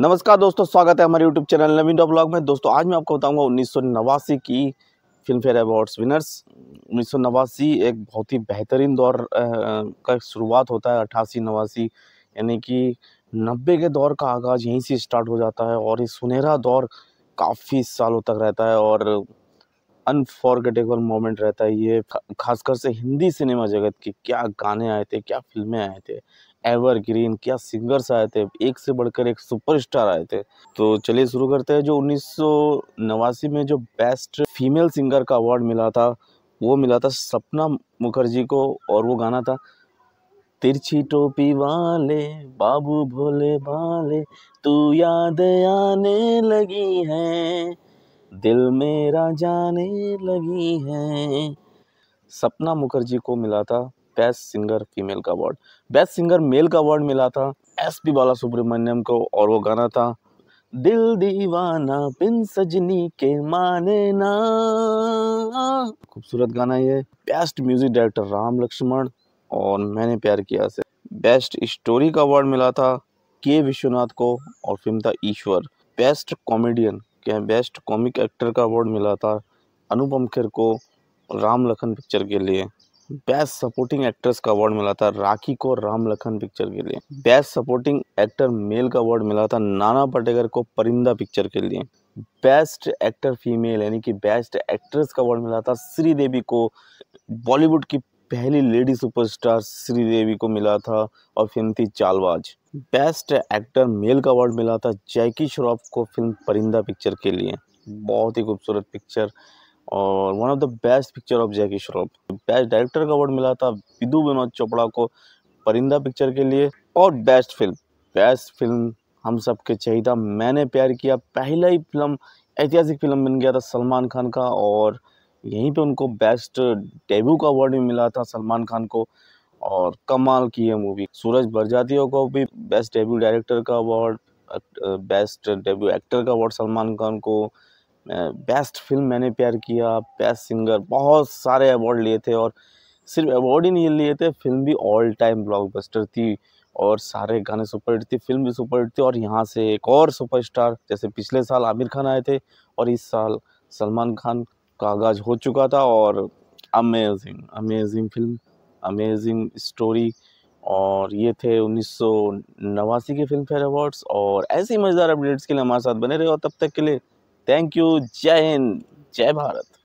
नमस्कार दोस्तों स्वागत है हमारे यूट्यूब चैनल नवीन डॉ ब्लॉग में दोस्तों आज मैं आपको बताऊंगा उन्नीस की फिल्म फेयर अवार्ड्स विनर्स उन्नीस एक बहुत ही बेहतरीन दौर का शुरुआत होता है अट्ठासी नवासी यानी कि नब्बे के दौर का आगाज़ यहीं से स्टार्ट हो जाता है और ये सुनहरा दौर काफ़ी सालों तक रहता है और अनफॉरगेटेबल मोमेंट रहता है ये खासकर से हिंदी सिनेमा जगत के क्या गाने आए थे क्या फिल्में आए थे एवर ग्रीन क्या सिंगर्स आए थे एक से बढ़कर एक सुपरस्टार आए थे तो चलिए शुरू करते हैं जो उन्नीस में जो बेस्ट फीमेल सिंगर का अवार्ड मिला था वो मिला था सपना मुखर्जी को और वो गाना था तिरछी टोपी वाले बाबू भोले वाले तू याद आने लगी है दिल मेरा जाने लगी है सपना मुखर्जी को मिला था बेस्ट सिंगर फीमेल का अवार्ड बेस्ट सिंगर मेल का अवार्ड मिला था एस पी बाला सुब्रमण्यम को और वो गाना था दिल दीवाना बिन सजनी के माने ना खूबसूरत गाना ये best music director Ram Laxman और मैंने प्यार किया से बेस्ट स्टोरी का अवार्ड मिला था के विश्वनाथ को और फिल्म था ईश्वर बेस्ट कॉमेडियन के बेस्ट कॉमिक एक्टर का अवार्ड मिला था अनुपम खेर को राम लखन पिक्चर के लिए बेस्ट सपोर्टिंग एक्ट्रेस का अवार्ड मिला था राखी को राम लखन पिक्चर के लिए बेस्ट सपोर्टिंग एक्टर मेल का अवार्ड मिला था नाना पटेकर को परिंदा पिक्चर के लिए बेस्ट एक्टर फीमेल यानी कि बेस्ट एक्ट्रेस का अवार्ड मिला था श्रीदेवी को बॉलीवुड की पहली लेडी सुपरस्टार श्रीदेवी को मिला था और फिल्म थी चालबाज बेस्ट एक्टर मेल का अवार्ड मिला था जैकी श्रॉफ को फिल्म परिंदा पिक्चर के लिए बहुत ही खूबसूरत पिक्चर और one of the best picture of Jackie Shroff best director का अवार्ड मिला था विदु विनोद चोपड़ा को परिंदा पिक्चर के लिए और बेस्ट फिल्म बेस्ट फिल्म हम सब के चाहिए था मैंने प्यार किया पहला ही फिल्म ऐतिहासिक फिल्म बन गया था सलमान खान का और यहीं पे उनको बेस्ट डेब्यू का अवार्ड भी मिला था सलमान खान को और कमाल की है मूवी सूरज बरजातियों को भी बेस्ट डेब्यू डायरेक्टर का अवार्ड बेस्ट डेब्यू एक्टर का अवार्ड सलमान खान को बेस्ट फिल्म मैंने प्यार किया बेस्ट सिंगर बहुत सारे अवार्ड लिए थे और सिर्फ अवार्ड ही नहीं लिए थे फिल्म भी ऑल टाइम ब्लॉकबस्टर थी और सारे गाने सुपर हिट थी फिल्म भी सुपर हिट थी और यहाँ से एक और सुपरस्टार जैसे पिछले साल आमिर खान आए थे और इस साल सलमान खान का आगाज़ हो चुका था और amazing amazing film amazing story और ये थे उन्नीस के फिल्म फेयर अवार्ड्स और ऐसे ही मज़ेदार अपडेट्स के लिए हमारे साथ बने रहे और तब तक के लिए थैंक यू जय हिंद जय भारत